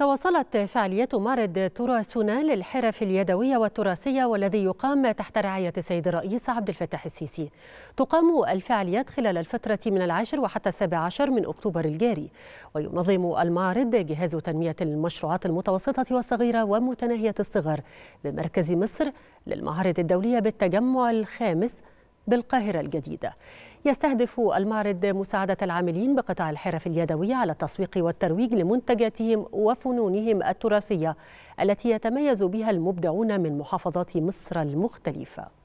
تواصلت فعاليات معرض تراثنا للحرف اليدوية والتراثية والذي يقام تحت رعاية السيد الرئيس عبد الفتاح السيسي تقام الفعاليات خلال الفترة من العاشر وحتى السابع عشر من أكتوبر الجاري وينظم المعرض جهاز تنمية المشروعات المتوسطة والصغيرة ومتناهية الصغر بمركز مصر للمعارض الدولية بالتجمع الخامس بالقاهرة الجديدة يستهدف المعرض مساعدة العاملين بقطاع الحرف اليدوية على التسويق والترويج لمنتجاتهم وفنونهم التراثية التي يتميز بها المبدعون من محافظات مصر المختلفة